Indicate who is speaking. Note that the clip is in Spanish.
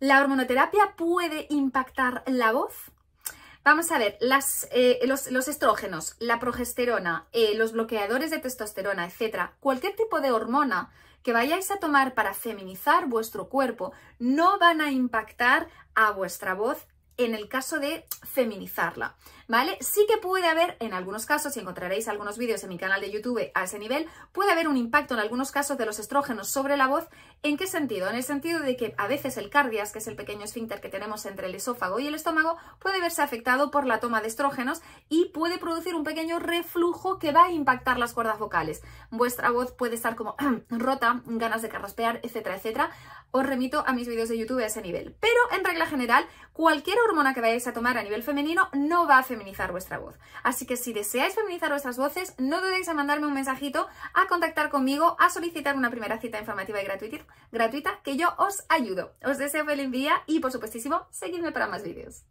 Speaker 1: ¿La hormonoterapia puede impactar la voz? Vamos a ver, eh, los, estrógenos, la progesterona, eh, los bloqueadores de testosterona, etcétera, cualquier tipo de hormona que vayáis a tomar para feminizar vuestro cuerpo no van a impactar a vuestra voz en el caso de feminizarla, ¿vale? Sí que puede haber, en algunos casos, y encontraréis algunos vídeos en mi canal de YouTube a ese nivel, puede haber un impacto en algunos casos de los estrógenos sobre la voz. ¿En qué sentido? En el sentido de que a veces el cardias, que es el pequeño esfínter que tenemos entre el esófago y el estómago, puede verse afectado por la toma de estrógenos y puede producir un pequeño reflujo que va a impactar las cuerdas vocales. Vuestra voz puede estar como rota, ganas de carraspear, etcétera, etcétera. Os remito a mis vídeos de YouTube a ese nivel. Pero en regla general, cualquier hormona que vayáis a tomar a nivel femenino no va a feminizar vuestra voz. Así que si deseáis feminizar vuestras voces, no dudéis en mandarme un mensajito, a contactar conmigo, a solicitar una primera cita informativa y gratuita, gratuita que yo os ayudo. Os deseo feliz día y por supuestísimo, seguidme para más vídeos.